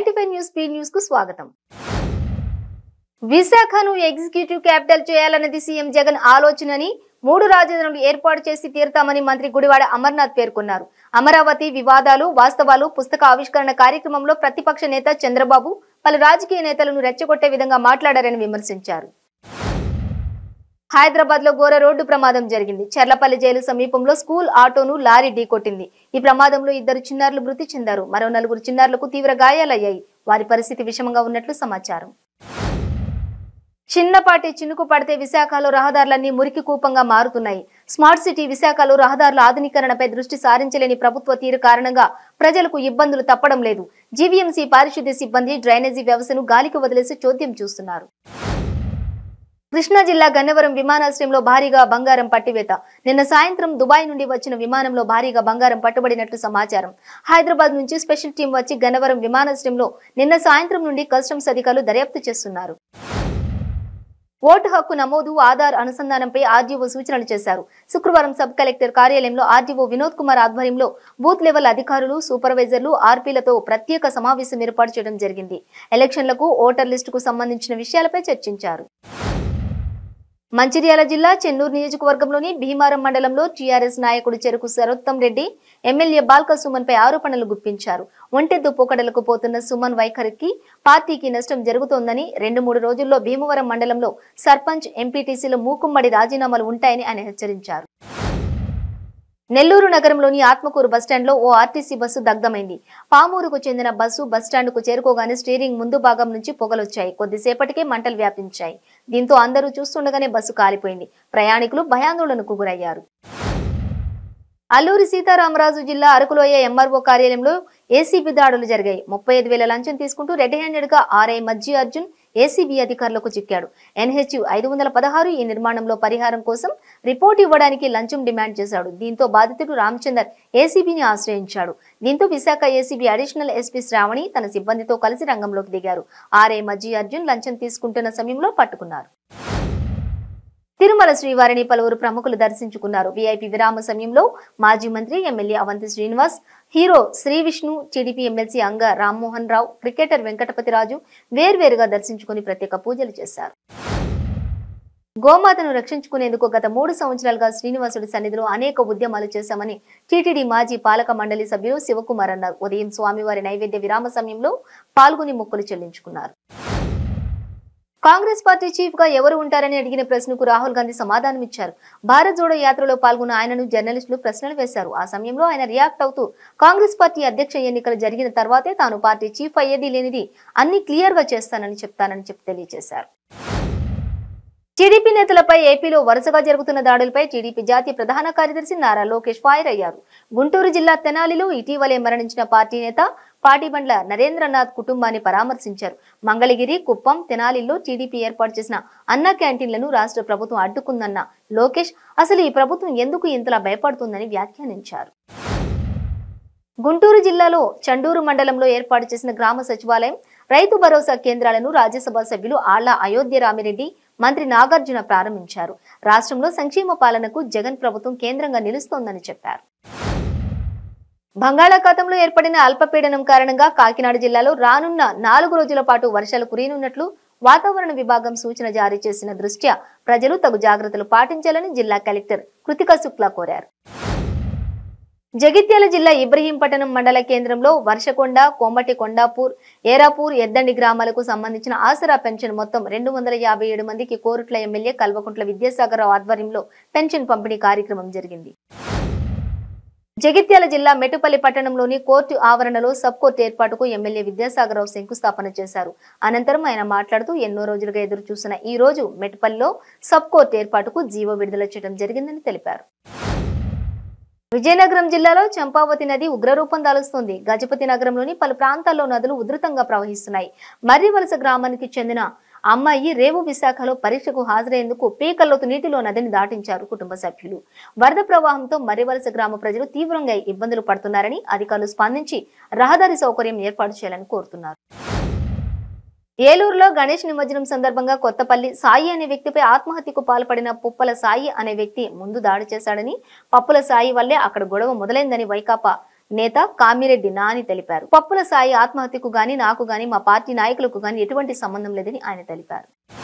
news P news కు స్వాగతం విశాఖను ఎగ్జిక్యూటివ్ క్యాపిటల్ చేయాలన్నది సీఎం జగన్ ఆలోచనని మూడు రాజధానులు ఏర్పాటు చేసి తీరుతామని మంత్రి గుడివాడ అమర్నాథ్ పేర్కొన్నారు అమరావతి వివాదాలు వాస్తవాలు పుస్తక ఆవిష్కరణ కార్యక్రమంలో ప్రతిపక్ష నేత చంద్రబాబు పలు రాజకీయ నేతలను రెచ్చగొట్టే విధంగా మాట్లాడారని విమర్శించారు హైదరాబాద్ లో ఘోర రోడ్డు ప్రమాదం జరిగింది చర్లపల్లి జైలు సమీపంలో స్కూల్ ఆటోను లారీ ఢీకొట్టింది ఈ ప్రమాదంలో ఇద్దరు చిన్నారులు మృతి చెందారు మరో నలుగురు చిన్నారులకు తీవ్ర గాయాలయ్యాయి వారి పరిస్థితి విషమంగా ఉన్నట్లు సమాచారం చిన్నపాటి చినుకు పడితే విశాఖలో రహదారులన్నీ మురికి కూపంగా మారుతున్నాయి స్మార్ట్ సిటీ విశాఖలో రహదారుల ఆధునీకరణపై దృష్టి సారించలేని ప్రభుత్వ తీరు కారణంగా ప్రజలకు ఇబ్బందులు తప్పడం లేదు జీవీఎంసీ పారిశుద్ధ్య సిబ్బంది డ్రైనేజీ వ్యవస్థను గాలికి వదిలేసి చోద్యం చూస్తున్నారు కృష్ణా జిల్లా గన్నవరం విమానాశ్రయంలో భారీగా బంగారం పట్టివేత నిన్న సాయంత్రం దుబాయ్ నుండి వచ్చిన విమానంలో భారీగా బంగారం పట్టుబడినట్లు సమాచారం హైదరాబాద్ నుంచి స్పెషల్ టీం వచ్చి గన్నవరం విమానాశ్రయంలో నిన్న సాయంత్రం నుండి కస్టమ్స్ అధికారులు దర్యాప్తు చేస్తున్నారు ఓటు హక్కు నమోదు ఆధార్ అనుసంధానంపై ఆర్డీఓ సూచనలు చేశారు శుక్రవారం సబ్ కలెక్టర్ కార్యాలయంలో ఆర్డీఓ వినోద్ కుమార్ ఆధ్వర్యంలో బూత్ లెవెల్ అధికారులు సూపర్వైజర్లు ఆర్పీలతో ప్రత్యేక సమావేశం ఏర్పాటు చేయడం జరిగింది ఎలక్షన్లకు ఓటర్ లిస్టుకు సంబంధించిన విషయాలపై చర్చించారు మంచిర్యాల జిల్లా చెన్నూరు నియోజకవర్గంలోని భీమారం మండలంలో టీఆర్ఎస్ నాయకుడు చెరుకు శరోత్తం రెడ్డి ఎమ్మెల్యే బాల్క సుమన్ పై ఆరోపణలు గుప్పించారు ఒంటెద్దు పోకడలకు పోతున్న సుమన్ వైఖరికి పార్టీకి నష్టం జరుగుతోందని రెండు మూడు రోజుల్లో భీమవరం మండలంలో సర్పంచ్ ఎంపీటీసీలో మూకుమ్మడి రాజీనామాలు ఉంటాయని ఆయన హెచ్చరించారు నెల్లూరు నగరంలోని ఆత్మకూరు బస్టాండ్లో ఓ ఆర్టీసీ బస్సు దగ్ధమైంది పామూరుకు చెందిన బస్సు బస్టాండ్కు చేరుకోగానే స్టీరింగ్ ముందు భాగం నుంచి పొగలొచ్చాయి కొద్దిసేపటికే మంటలు వ్యాపించాయి దీంతో అందరూ చూస్తుండగానే బస్సు కాలిపోయింది ప్రయాణికులు భయాందోళనకు గురయ్యారు అల్లూరి సీతారామరాజు జిల్లా అరకులోయ ఎంఆర్ఓ కార్యాలయంలో ఏసీబీ దాడులు జరిగాయి ముప్పై ఐదు వేల లంచం తీసుకుంటూ రెడ్ హ్యాండెడ్ గా ఆర్ఐ మజ్జి అర్జున్ ఏసీబీ అధికారులకు చిక్కాడు ఎన్హెచ్ ఐదు వందల పదహారు ఈ నిర్మాణంలో పరిహారం కోసం రిపోర్ట్ ఇవ్వడానికి లంచం డిమాండ్ చేశాడు దీంతో బాధితుడు రామచందర్ ఏసీబీని ఆశ్రయించాడు దీంతో Visakha ACB additional SP Sravani తన సిబ్బందితో కలిసి రంగంలోకి దిగారు ఆర్ఏ మజ్జీ అర్జున్ లంచం తీసుకుంటున్న సమయంలో పట్టుకున్నారు తిరుమల శ్రీవారిని పలువురు ప్రముఖులు దర్శించుకున్నారు వీఐపీ విరామ సమయంలో మాజీ మంత్రి MLA Avanthi Srinivas hero Sri Vishnu TDP MLC Anga Rammohan రావు క్రికెటర్ వెంకటపతిరాజు వేర్వేరుగా దర్శించుకుని ప్రత్యేక పూజలు చేశారు గోమాతను రక్షించుకునేందుకు గత మూడు సంవత్సరాలుగా శ్రీనివాసుడి సన్నిధిలో అనేక ఉద్యమాలు చేశామని టీటీడీ మాజీ పాలక మండలి సభ్యులు శివకుమార్ అన్నారు ఉదయం స్వామివారి నైవేద్య విరామ సమయంలో పాల్గొని మొక్కులు చెల్లించుకున్నారు కాంగ్రెస్ పార్టీ చీఫ్ గా ఎవరు ఉంటారని అడిగిన ప్రశ్నకు రాహుల్ గాంధీ సమాధానం ఇచ్చారు భారత్ జోడో యాత్రలో పాల్గొన్న ఆయనను జర్నలిస్టులు ప్రశ్నలు వేశారు ఆ సమయంలో ఆయన రియాక్ట్ అవుతూ కాంగ్రెస్ పార్టీ అధ్యక్ష ఎన్నికలు జరిగిన తర్వాతే తాను పార్టీ చీఫ్ అయ్యేది లేనిది అన్ని క్లియర్ గా చేస్తానని చెప్తానని చెప్పి తెలియజేశారు టీడీపీ నేతలపై ఏపీలో వరుసగా జరుగుతున్న దాడులపై టీడీపీ జాతీయ ప్రధాన కార్యదర్శి నారా లోకేష్ ఫైర్ అయ్యారు గుంటూరు జిల్లా తెనాలిలో ఇటీవలే మరణించిన పార్టీ నేత పాటిబండ్ల నరేంద్రనాథ్ కుటుంబాన్ని పరామర్శించారు మంగళగిరి కుప్పం తెనాలిలో టీడీపీ ఏర్పాటు చేసిన అన్న క్యాంటీన్లను రాష్ట్ర ప్రభుత్వం అడ్డుకుందన్న లోకేష్ అసలు ఈ ప్రభుత్వం ఎందుకు ఇంతలా భయపడుతుందని వ్యాఖ్యానించారు గుంటూరు జిల్లాలో చండూరు మండలంలో ఏర్పాటు చేసిన గ్రామ సచివాలయం రైతు భరోసా కేంద్రాలను రాజ్యసభ సభ్యులు ఆళ్ల అయోధ్య రామిరెడ్డి మంత్రి నాగార్జున ప్రారంభించారు రాష్ట్రంలో సంక్షేమ పాలనకు జగన్ ప్రభుత్వం కేంద్రంగా నిలుస్తోందని చెప్పారు బంగాళాఖాతంలో ఏర్పడిన అల్పపీడనం కారణంగా కాకినాడ జిల్లాలో రానున్న నాలుగు రోజుల పాటు వర్షాలు కురియనున్నట్లు వాతావరణ విభాగం సూచన జారీ చేసిన దృష్ట్యా ప్రజలు తగు జాగ్రత్తలు పాటించాలని జిల్లా కలెక్టర్ కృతికా శుక్లా కోరారు జగిత్యాల జిల్లా ఇబ్రహీంపట్నం మండల కేంద్రంలో వర్షకొండ కోమటి కొండాపూర్ ఏరాపూర్ ఎద్దండి గ్రామాలకు సంబంధించిన ఆసరా పెన్షన్ మొత్తం రెండు మందికి కోరుట్ల ఎమ్మెల్యే కల్వకుంట్ల విద్యాసాగరరావు ఆధ్వర్యంలో పెన్షన్ పంపిణీ కార్యక్రమం జరిగింది జగిత్యాల జిల్లా మెటుపల్లి పట్టణంలోని కోర్టు ఆవరణలో సబ్ కోర్టు ఏర్పాటుకు ఎమ్మెల్యే విద్యాసాగరరావు శంకుస్థాపన చేశారు అనంతరం ఆయన మాట్లాడుతూ ఎన్నో రోజులుగా ఎదురు చూసిన ఈ రోజు మెటుపల్లిలో సబ్ కోర్టు ఏర్పాటుకు జీవో విడుదల చేయడం జరిగిందని తెలిపారు విజయనగరం జిల్లాలో చంపావతి నది ఉగ్రరూపం దాలుస్తోంది గజపతి నగరంలోని పలు ప్రాంతాల్లో నదులు ఉధృతంగా ప్రవహిస్తున్నాయి మర్రివలస గ్రామానికి చెందిన అమ్మాయి రేవు విశాఖలో పరీక్షకు హాజరయ్యేందుకు పీకల్లోతు నీటిలో నదిని దాటించారు కుటుంబ సభ్యులు వరద ప్రవాహంతో మర్రివలస గ్రామ ప్రజలు తీవ్రంగా ఇబ్బందులు పడుతున్నారని అధికారులు స్పందించి రహదారి సౌకర్యం ఏర్పాటు చేయాలని కోరుతున్నారు ఏలూరులో గణేష్ నిమజ్జనం సందర్భంగా కొత్తపల్లి సాయి అనే వ్యక్తిపై ఆత్మహత్యకు పాల్పడిన పుప్పల సాయి అనే వ్యక్తి ముందు దాడి చేశాడని పప్పుల సాయి వల్లే అక్కడ గొడవ మొదలైందని వైకాపా నేత కామిరెడ్డి నాని తెలిపారు పప్పుల సాయి ఆత్మహత్యకు గాని నాకు గాని మా పార్టీ నాయకులకు గాని ఎటువంటి సంబంధం లేదని ఆయన తెలిపారు